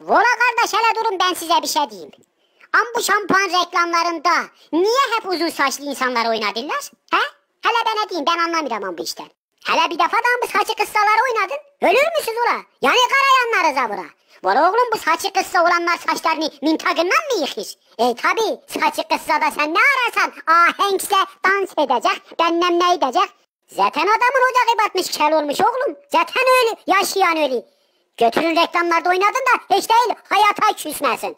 Vora kardeş hele durun ben size bir şey diyeyim. Am bu şampuan reklamlarında niye hep uzun saçlı insanlar oynadılar? He? Hele ben ne diyeyim ben anlamıyorum am bu işten. Hele bir defa da bu saçı kıssalar oynadın. Ölür müsün ula? Yani karayanlarız ha bura. Valla oğlum bu saçı kıssa olanlar saçlarını mintagından mı yıkır? E tabi saçı kıssa da sen ne ararsan ahenkse dans edecek, bennem ne edecek? Zaten adamın ocağı batmış kel olmuş oğlum. Zaten ölü, yaşayan ölü. Götünün reklamlarda oynadın da hiç değil hayata küsmesin.